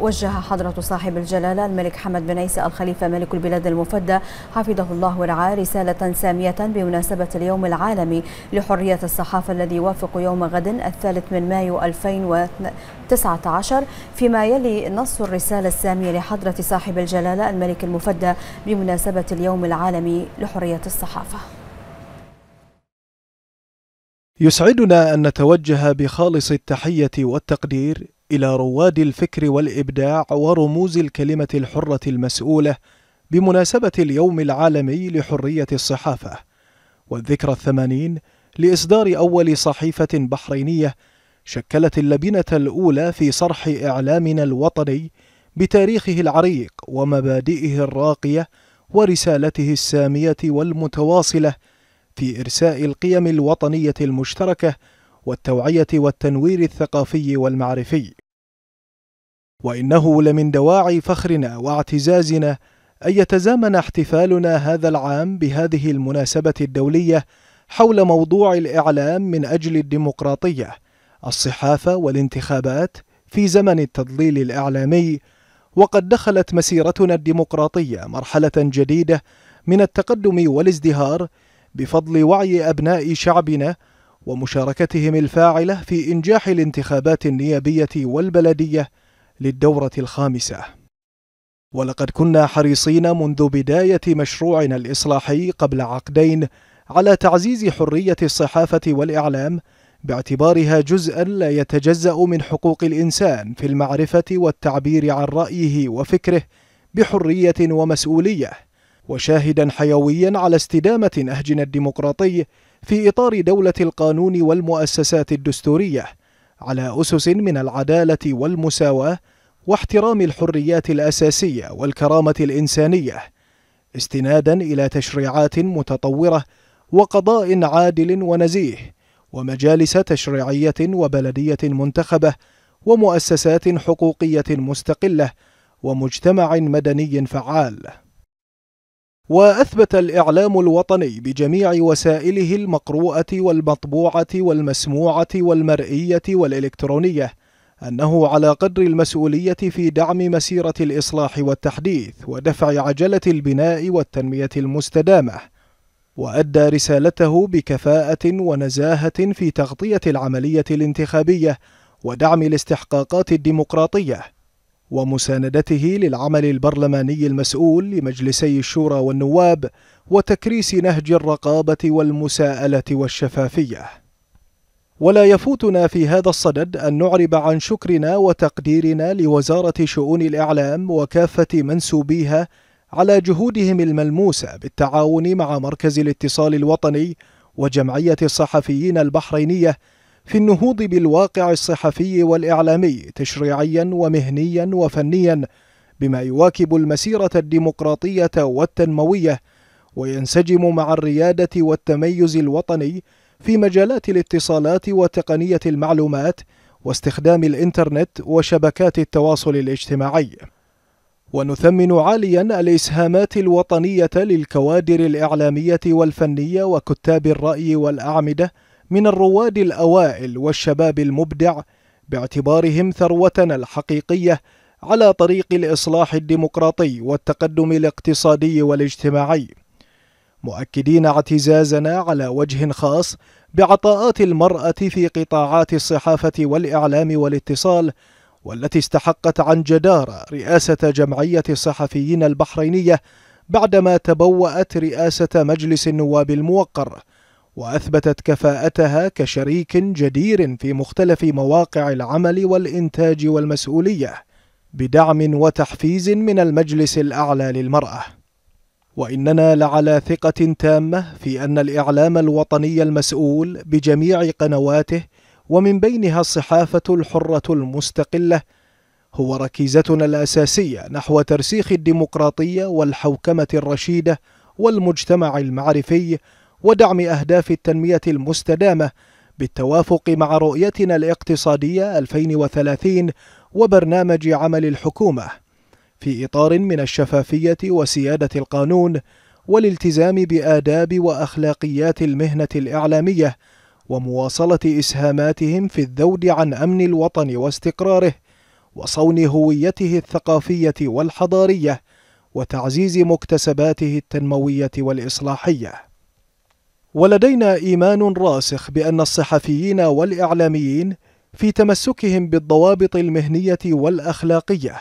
وجه حضرة صاحب الجلالة الملك حمد بن عيسى الخليفة ملك البلاد المفدى حفظه الله ورعاه رسالة سامية بمناسبة اليوم العالمي لحرية الصحافة الذي يوافق يوم غد الثالث من مايو 2019 فيما يلي نص الرسالة السامية لحضرة صاحب الجلالة الملك المفدى بمناسبة اليوم العالمي لحرية الصحافة يسعدنا أن نتوجه بخالص التحية والتقدير إلى رواد الفكر والإبداع ورموز الكلمة الحرة المسؤولة بمناسبة اليوم العالمي لحرية الصحافة والذكرى الثمانين لإصدار أول صحيفة بحرينية شكلت اللبنة الأولى في صرح إعلامنا الوطني بتاريخه العريق ومبادئه الراقية ورسالته السامية والمتواصلة في إرساء القيم الوطنية المشتركة والتوعية والتنوير الثقافي والمعرفي وإنه لمن دواعي فخرنا واعتزازنا أن يتزامن احتفالنا هذا العام بهذه المناسبة الدولية حول موضوع الإعلام من أجل الديمقراطية، الصحافة والانتخابات في زمن التضليل الإعلامي، وقد دخلت مسيرتنا الديمقراطية مرحلة جديدة من التقدم والازدهار بفضل وعي أبناء شعبنا ومشاركتهم الفاعلة في إنجاح الانتخابات النيابية والبلدية للدورة الخامسة ولقد كنا حريصين منذ بداية مشروعنا الإصلاحي قبل عقدين على تعزيز حرية الصحافة والإعلام باعتبارها جزءا لا يتجزأ من حقوق الإنسان في المعرفة والتعبير عن رأيه وفكره بحرية ومسؤولية وشاهدا حيويا على استدامة نهجنا الديمقراطي في إطار دولة القانون والمؤسسات الدستورية على أسس من العدالة والمساواة واحترام الحريات الأساسية والكرامة الإنسانية استنادا إلى تشريعات متطورة وقضاء عادل ونزيه ومجالس تشريعية وبلدية منتخبة ومؤسسات حقوقية مستقلة ومجتمع مدني فعال وأثبت الإعلام الوطني بجميع وسائله المقروءة والمطبوعة والمسموعة والمرئية والإلكترونية أنه على قدر المسؤولية في دعم مسيرة الإصلاح والتحديث ودفع عجلة البناء والتنمية المستدامة وأدى رسالته بكفاءة ونزاهة في تغطية العملية الانتخابية ودعم الاستحقاقات الديمقراطية ومساندته للعمل البرلماني المسؤول لمجلسي الشورى والنواب وتكريس نهج الرقابة والمساءلة والشفافية. ولا يفوتنا في هذا الصدد أن نعرب عن شكرنا وتقديرنا لوزارة شؤون الإعلام وكافة منسوبيها على جهودهم الملموسة بالتعاون مع مركز الاتصال الوطني وجمعية الصحفيين البحرينية في النهوض بالواقع الصحفي والإعلامي تشريعيا ومهنيا وفنيا بما يواكب المسيرة الديمقراطية والتنموية وينسجم مع الريادة والتميز الوطني في مجالات الاتصالات وتقنية المعلومات واستخدام الإنترنت وشبكات التواصل الاجتماعي. ونثمن عاليا الإسهامات الوطنية للكوادر الإعلامية والفنية وكتاب الرأي والأعمدة من الرواد الأوائل والشباب المبدع باعتبارهم ثروتنا الحقيقية على طريق الإصلاح الديمقراطي والتقدم الاقتصادي والاجتماعي مؤكدين اعتزازنا على وجه خاص بعطاءات المرأة في قطاعات الصحافة والإعلام والاتصال والتي استحقت عن جدارة رئاسة جمعية الصحفيين البحرينية بعدما تبوأت رئاسة مجلس النواب الموقر واثبتت كفاءتها كشريك جدير في مختلف مواقع العمل والانتاج والمسؤوليه بدعم وتحفيز من المجلس الاعلى للمراه واننا لعلى ثقه تامه في ان الاعلام الوطني المسؤول بجميع قنواته ومن بينها الصحافه الحره المستقله هو ركيزتنا الاساسيه نحو ترسيخ الديمقراطيه والحوكمه الرشيده والمجتمع المعرفي ودعم أهداف التنمية المستدامة بالتوافق مع رؤيتنا الاقتصادية 2030 وبرنامج عمل الحكومة في إطار من الشفافية وسيادة القانون والالتزام بآداب وأخلاقيات المهنة الإعلامية ومواصلة إسهاماتهم في الذود عن أمن الوطن واستقراره وصون هويته الثقافية والحضارية وتعزيز مكتسباته التنموية والإصلاحية ولدينا إيمان راسخ بأن الصحفيين والإعلاميين في تمسكهم بالضوابط المهنية والأخلاقية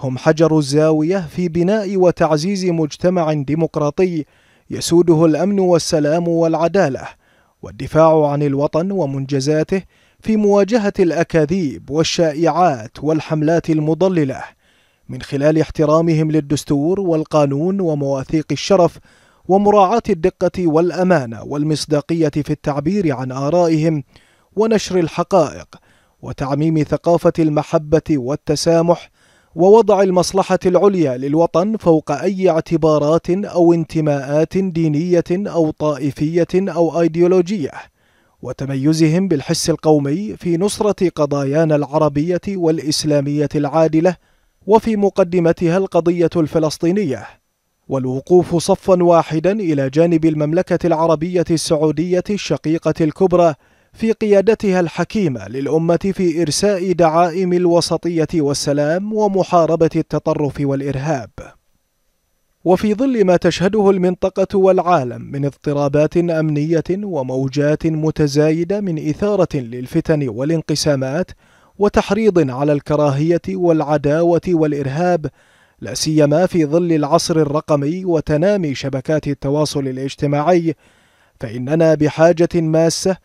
هم حجر الزاوية في بناء وتعزيز مجتمع ديمقراطي يسوده الأمن والسلام والعدالة والدفاع عن الوطن ومنجزاته في مواجهة الأكاذيب والشائعات والحملات المضللة من خلال احترامهم للدستور والقانون ومواثيق الشرف ومراعاة الدقة والأمانة والمصداقية في التعبير عن آرائهم ونشر الحقائق وتعميم ثقافة المحبة والتسامح ووضع المصلحة العليا للوطن فوق أي اعتبارات أو انتماءات دينية أو طائفية أو أيديولوجية وتميزهم بالحس القومي في نصرة قضايانا العربية والإسلامية العادلة وفي مقدمتها القضية الفلسطينية والوقوف صفا واحدا إلى جانب المملكة العربية السعودية الشقيقة الكبرى في قيادتها الحكيمة للأمة في إرساء دعائم الوسطية والسلام ومحاربة التطرف والإرهاب وفي ظل ما تشهده المنطقة والعالم من اضطرابات أمنية وموجات متزايدة من إثارة للفتن والانقسامات وتحريض على الكراهية والعداوة والإرهاب لا سيما في ظل العصر الرقمي وتنامي شبكات التواصل الاجتماعي فإننا بحاجة ماسة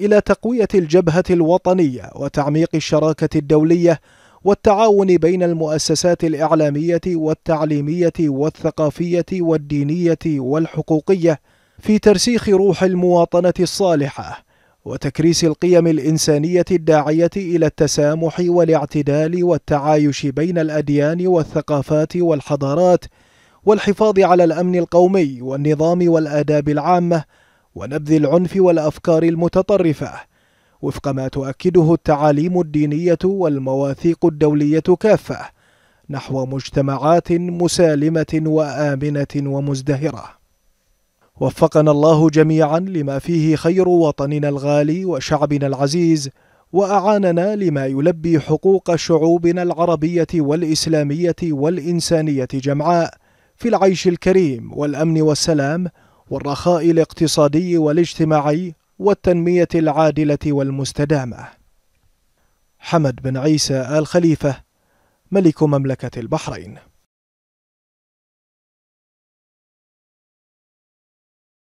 إلى تقوية الجبهة الوطنية وتعميق الشراكة الدولية والتعاون بين المؤسسات الإعلامية والتعليمية والثقافية والدينية والحقوقية في ترسيخ روح المواطنة الصالحة وتكريس القيم الإنسانية الداعية إلى التسامح والاعتدال والتعايش بين الأديان والثقافات والحضارات والحفاظ على الأمن القومي والنظام والآداب العامة ونبذ العنف والأفكار المتطرفة وفق ما تؤكده التعاليم الدينية والمواثيق الدولية كافة نحو مجتمعات مسالمة وآمنة ومزدهرة وفقنا الله جميعا لما فيه خير وطننا الغالي وشعبنا العزيز واعاننا لما يلبي حقوق شعوبنا العربيه والاسلاميه والانسانيه جمعاء في العيش الكريم والامن والسلام والرخاء الاقتصادي والاجتماعي والتنميه العادله والمستدامه حمد بن عيسى ال خليفه ملك مملكه البحرين